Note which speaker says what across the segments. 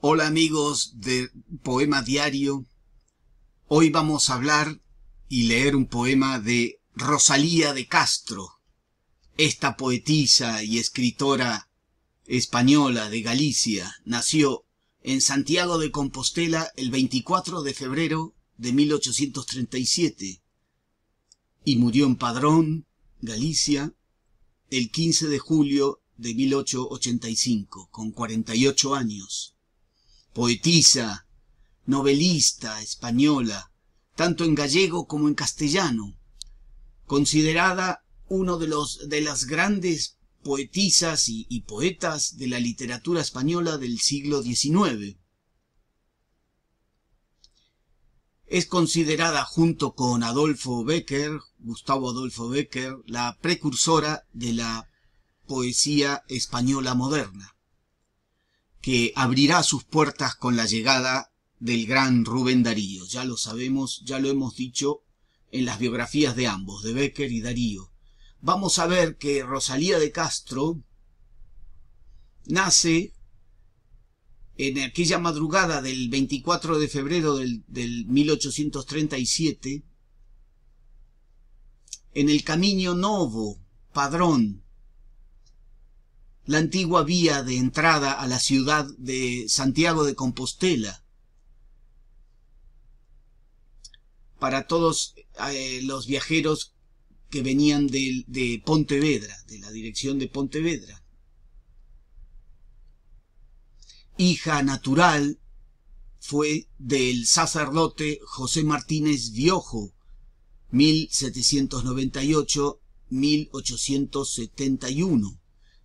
Speaker 1: Hola amigos de Poema Diario. Hoy vamos a hablar y leer un poema de Rosalía de Castro, esta poetisa y escritora española de Galicia. Nació en Santiago de Compostela el 24 de febrero de 1837 y murió en Padrón, Galicia, el 15 de julio de 1885, con 48 años poetisa, novelista española, tanto en gallego como en castellano, considerada uno de los de las grandes poetisas y, poetas de la literatura española del siglo XIX. Es considerada junto con Adolfo Becker, Gustavo Adolfo Becker, la precursora de la poesía española moderna que abrirá sus puertas con la llegada del gran Rubén Darío. Ya lo sabemos, ya lo hemos dicho en las biografías de ambos, de Becker y Darío. Vamos a ver que Rosalía de Castro nace en aquella madrugada del 24 de febrero del, 1837 en el Camino Novo, Padrón, la antigua vía de entrada a la ciudad de Santiago de Compostela. Para todos eh, los viajeros que venían de, de Pontevedra, de la dirección de Pontevedra. Hija natural fue del sacerdote José Martínez Diojo, 1798-1871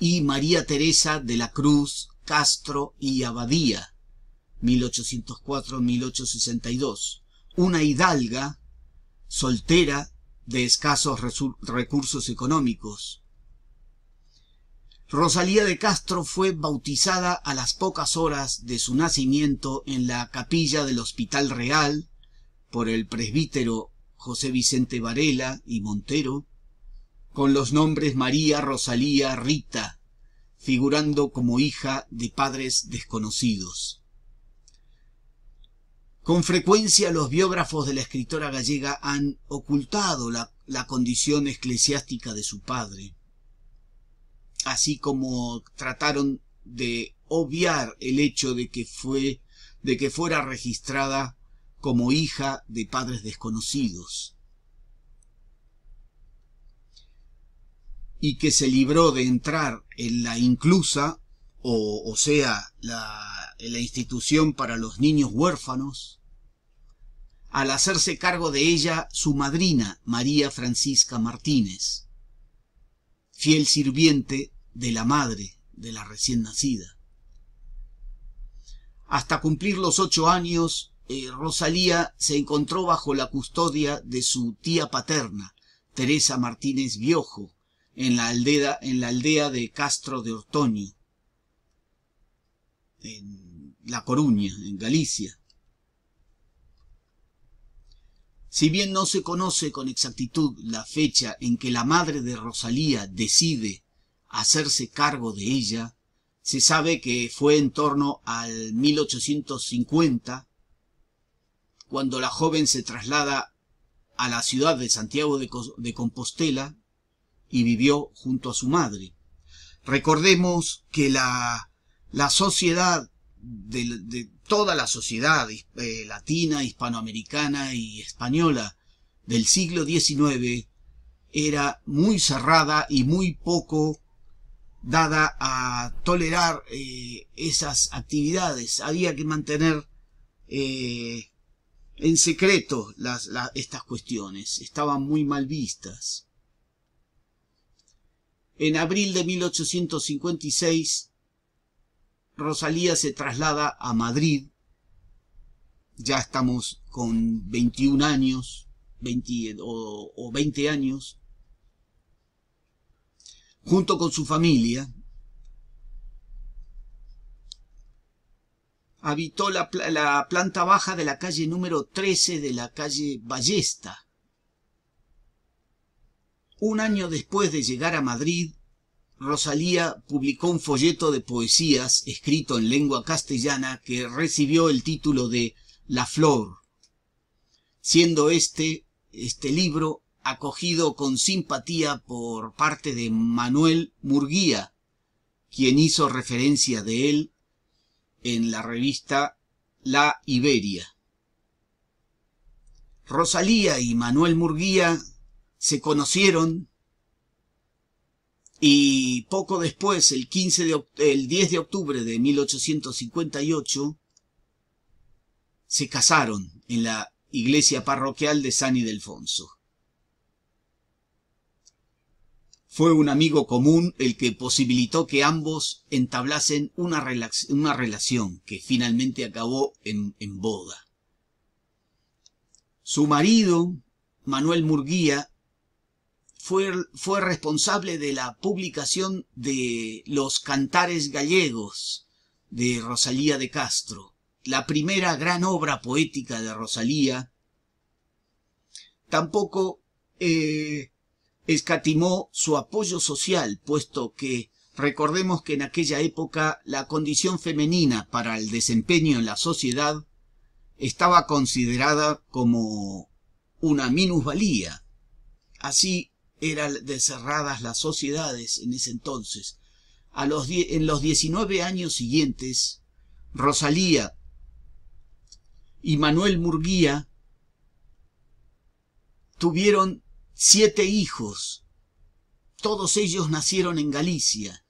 Speaker 1: y María Teresa de la Cruz Castro y Abadía, 1804-1862, una hidalga soltera de escasos recursos económicos. Rosalía de Castro fue bautizada a las pocas horas de su nacimiento en la capilla del Hospital Real por el presbítero José Vicente Varela y Montero con los nombres María, Rosalía, Rita, figurando como hija de padres desconocidos. Con frecuencia los biógrafos de la escritora gallega han ocultado la, condición eclesiástica de su padre, así como trataron de obviar el hecho de que, fue, de que fuera registrada como hija de padres desconocidos. y que se libró de entrar en la inclusa, o, sea, la, la institución para los niños huérfanos, al hacerse cargo de ella su madrina, María Francisca Martínez, fiel sirviente de la madre de la recién nacida. Hasta cumplir los ocho años, eh, Rosalía se encontró bajo la custodia de su tía paterna, Teresa Martínez Viojo, en la aldea, en la aldea de Castro de Ortoni, en La Coruña, en Galicia. Si bien no se conoce con exactitud la fecha en que la madre de Rosalía decide hacerse cargo de ella, se sabe que fue en torno al 1850 cuando la joven se traslada a la ciudad de Santiago de, Compostela y vivió junto a su madre. Recordemos que la, la sociedad, de, toda la sociedad eh, latina, hispanoamericana y española del siglo XIX era muy cerrada y muy poco dada a tolerar eh, esas actividades. Había que mantener eh, en secreto las, estas cuestiones. Estaban muy mal vistas. En abril de 1856, Rosalía se traslada a Madrid. Ya estamos con 21 años, 20, o, 20 años, junto con su familia, habitó la, planta baja de la calle número 13 de la calle Ballesta. Un año después de llegar a Madrid, Rosalía publicó un folleto de poesías escrito en lengua castellana que recibió el título de La Flor, siendo este, este libro acogido con simpatía por parte de Manuel Murguía, quien hizo referencia de él en la revista La Iberia. Rosalía y Manuel Murguía se conocieron y poco después, el, 10 de octubre de 1858, se casaron en la iglesia parroquial de San Ildefonso. Fue un amigo común el que posibilitó que ambos entablasen una, una relación que finalmente acabó en, en boda. Su marido, Manuel Murguía, fue, responsable de la publicación de los cantares gallegos de Rosalía de Castro, la primera gran obra poética de Rosalía. Tampoco eh, escatimó su apoyo social, puesto que recordemos que en aquella época la condición femenina para el desempeño en la sociedad estaba considerada como una minusvalía. Así, eran de cerradas las sociedades en ese entonces. A los en los 19 años siguientes, Rosalía y Manuel Murguía tuvieron siete hijos. Todos ellos nacieron en Galicia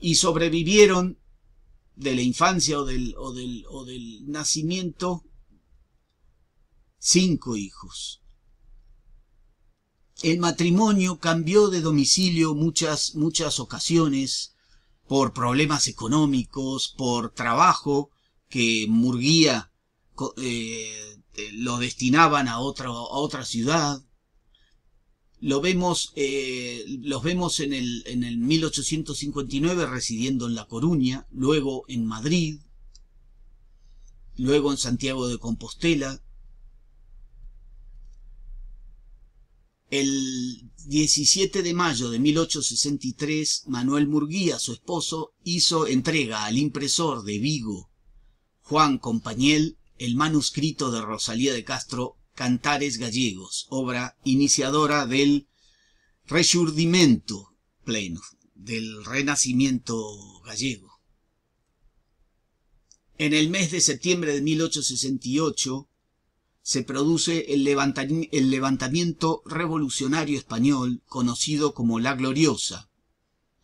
Speaker 1: y sobrevivieron de la infancia o del nacimiento cinco hijos el matrimonio cambió de domicilio muchas, muchas ocasiones por problemas económicos, por trabajo que Murguía eh, eh, lo destinaban a otra, a otra ciudad. Lo vemos, eh, los vemos en el, en el 1859 residiendo en La Coruña, luego en Madrid, luego en Santiago de Compostela, El 17 de mayo de 1863, Manuel Murguía, su esposo, hizo entrega al impresor de Vigo, Juan Compañel, el manuscrito de Rosalía de Castro, Cantares Gallegos, obra iniciadora del resurdimento pleno, del renacimiento gallego. En el mes de septiembre de 1868, se produce el, levantamiento revolucionario español conocido como la Gloriosa,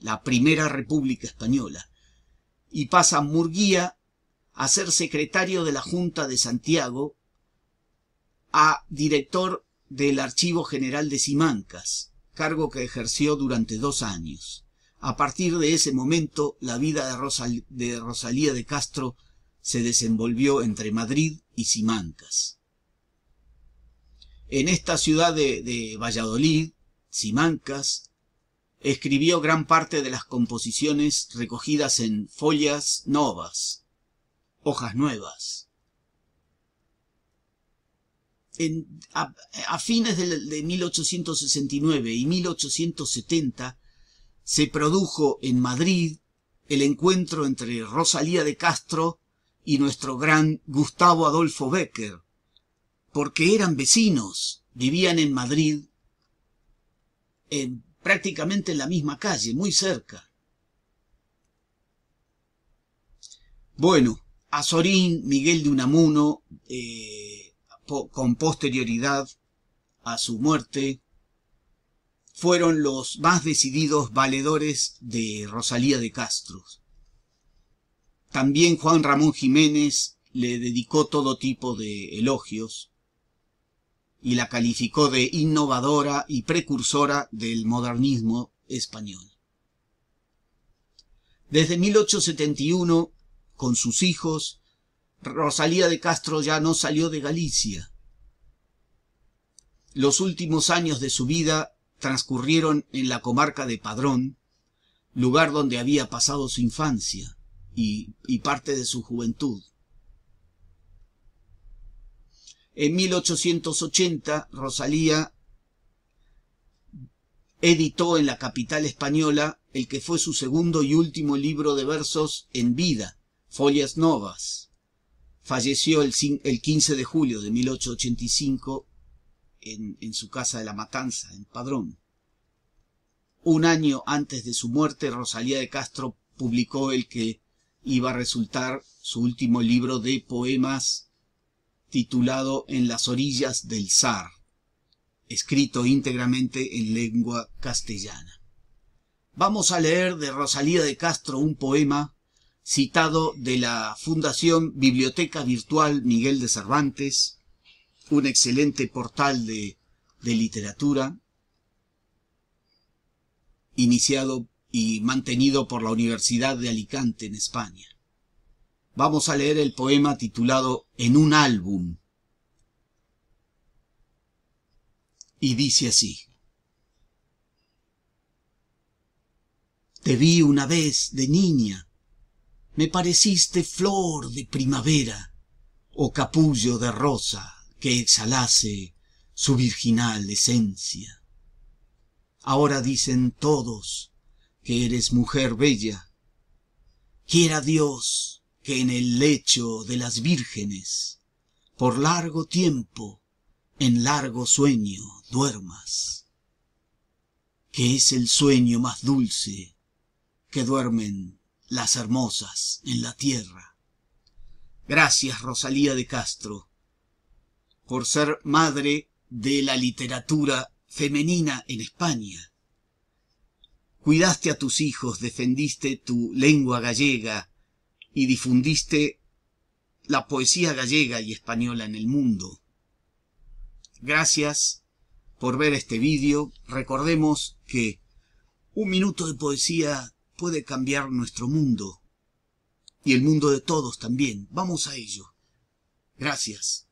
Speaker 1: la Primera República Española, y pasa Murguía a ser secretario de la Junta de Santiago, a director del Archivo General de Simancas, cargo que ejerció durante dos años. A partir de ese momento, la vida de Rosalía de Castro se desenvolvió entre Madrid y Simancas. En esta ciudad de, Valladolid, Simancas, escribió gran parte de las composiciones recogidas en Follas Novas, Hojas Nuevas. a, fines de, de 1869 y 1870 se produjo en Madrid el encuentro entre Rosalía de Castro y nuestro gran Gustavo Adolfo Becker, porque eran vecinos, vivían en Madrid, en prácticamente en la misma calle, muy cerca. Bueno, Azorín, Miguel de Unamuno, eh, con posterioridad a su muerte, fueron los más decididos valedores de Rosalía de Castro. También Juan Ramón Jiménez le dedicó todo tipo de elogios y la calificó de innovadora y precursora del modernismo español. Desde 1871, con sus hijos, Rosalía de Castro ya no salió de Galicia. Los últimos años de su vida transcurrieron en la comarca de Padrón, lugar donde había pasado su infancia y, y parte de su juventud. En 1880, Rosalía editó en la capital española el que fue su segundo y último libro de versos en vida, Folias Novas. Falleció el, 15 de julio de 1885 en su casa de La Matanza, en Padrón. Un año antes de su muerte, Rosalía de Castro publicó el que iba a resultar su último libro de poemas titulado En las orillas del zar, escrito íntegramente en lengua castellana. Vamos a leer de Rosalía de Castro un poema citado de la Fundación Biblioteca Virtual Miguel de Cervantes, un excelente portal de, de literatura iniciado y mantenido por la Universidad de Alicante en España vamos a leer el poema titulado En un álbum. Y dice así. Te vi una vez de niña, me pareciste flor de primavera o capullo de rosa que exhalase su virginal esencia. Ahora dicen todos que eres mujer bella. Quiera Dios que en el lecho de las vírgenes, por largo tiempo, en largo sueño duermas, que es el sueño más dulce que duermen las hermosas en la tierra. Gracias, Rosalía de Castro, por ser madre de la literatura femenina en España. Cuidaste a tus hijos, defendiste tu lengua gallega, y difundiste la poesía gallega y española en el mundo. Gracias por ver este vídeo. Recordemos que un minuto de poesía puede cambiar nuestro mundo y el mundo de todos también. Vamos a ello. Gracias.